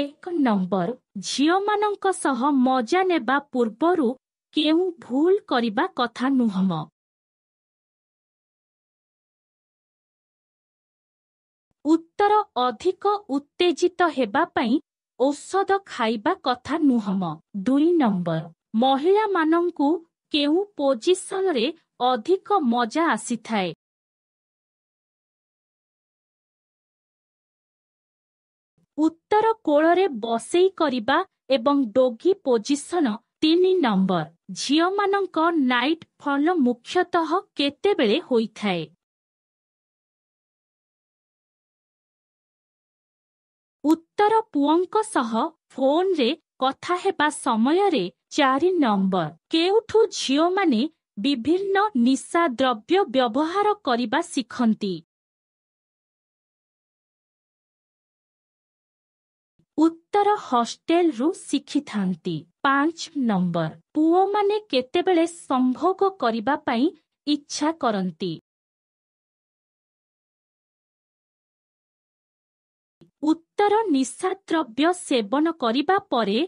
ଏକ ନମ୍ବର ଝିଅମାନଙ୍କ ସହ ମଜା ନେବା ପୂର୍ବରୁ କେଉଁ ଭୁଲ କରିବା କଥା ନୁହଁ ଉତ୍ତର ଅଧିକ ଉତ୍ତେଜିତ ହେବା ପାଇଁ ଔଷଧ ଖାଇବା କଥା ନୁହଁ ଦୁଇ ନମ୍ବର ମହିଳାମାନଙ୍କୁ କେଉଁ ପୋଜିସନରେ ଅଧିକ ମଜା ଆସିଥାଏ ଉତ୍ତର କୋଳରେ ବସେଇ କରିବା ଏବଂ ଡୋଗି ପୋଜିସନ ତିନି ନମ୍ବର ଝିଅମାନଙ୍କ ନାଇଟ୍ ଫଲ ମୁଖ୍ୟତଃ କେତେବେଳେ ହୋଇଥାଏ ଉତ୍ତର ପୁଅଙ୍କ ସହ ଫୋନରେ କଥା ହେବା ସମୟରେ ଚାରି ନମ୍ବର କେଉଁଠୁ ଝିଅମାନେ ବିଭିନ୍ନ ନିଶା ଦ୍ରବ୍ୟ ବ୍ୟବହାର କରିବା ଶିଖନ୍ତି ଘର ହଷ୍ଟେଲରୁ ଶିଖିଥାନ୍ତି ପାଞ୍ଚ ନମ୍ବର ପୁଅମାନେ କେତେବେଳେ ସମ୍ଭୋଗ କରିବା ପାଇଁ ଇଚ୍ଛା କରନ୍ତି ଉତ୍ତର ନିଶା ଦ୍ରବ୍ୟ ସେବନ କରିବା ପରେ